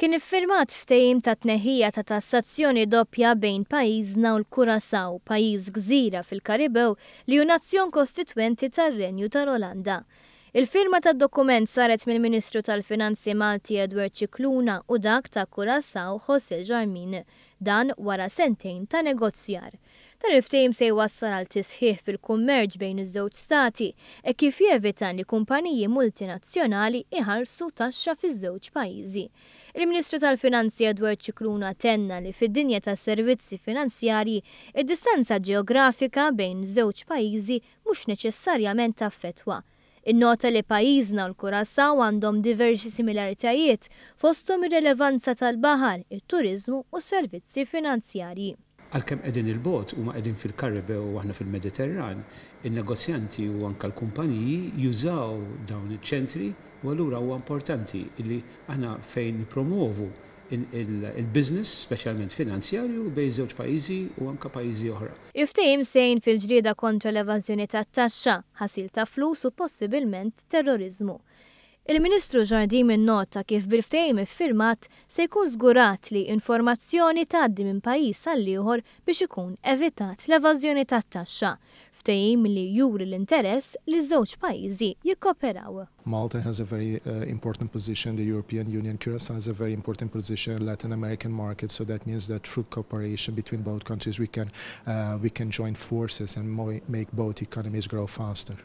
kien iffirmat ftehim ta' tneħija ta' tassazzjoni doppja bejn pajjiżna u l-Kurasaw, pajjiż gżira fil-Karibew li hu nazzjon kostitwenti tar-Renju tal-Olanda. Il-firma tad dokument saret mill-Ministru tal-Finanzi Malti Edward Cikluna u dak ta' Kurasaw Jose Jarmin, dan wara sentejn ta' negozjar. Dan il se jwassal għal tisħiħ fil-kummerġ bejn iż-żewġ stati e kif jevitan li kumpaniji multinazzjonali iħarsu taxxa fiż-żewġ pajjiżi. Il-Ministru tal-Finanzi Edward Ċikluna tenna li fid-dinja tas servizzi finanzjarji id-distanza ġeografika bejn żewġ pajjiżi mhux neċessarjament taffetwa. In-nota li pajizna u l-Kurasaw għandhom diversi similaritajiet fostom ir-relevanza tal-baħar, it-turizmu u servizzi finanzjarji għalkemm qegħdin il-bot huma qegħdin fil karibe u aħna fil-Mediterran, in-negozjanti u anke l-kumpaniji jużaw dawn iċ-ċentri u allura huwa importanti li aħna fejn promuovu il-business, specialment finanzjarju, bej żewġ pajjiżi u anka pajjiżi oħra. Iftejim sejn fil-ġrieda kontra l-evażjoni tat-taxxa, ħasil ta' flus u possibilment terrorizmu. Il-Ministru Ġardim nota kif bil-ftejm iffirmat se jkun żgurat li informazzjoni taddi minn pajjiż għall biex ikun evitat l-evażjoni tat-taxxa. Ftejim li juri l-interess li żewġ pajjiżi jikkoperaw. Malta has a very uh, important position, the European Union, Curacao has a very important position in Latin American market, so that means that through cooperation between both countries we can, uh, we can join forces and make both economies grow faster.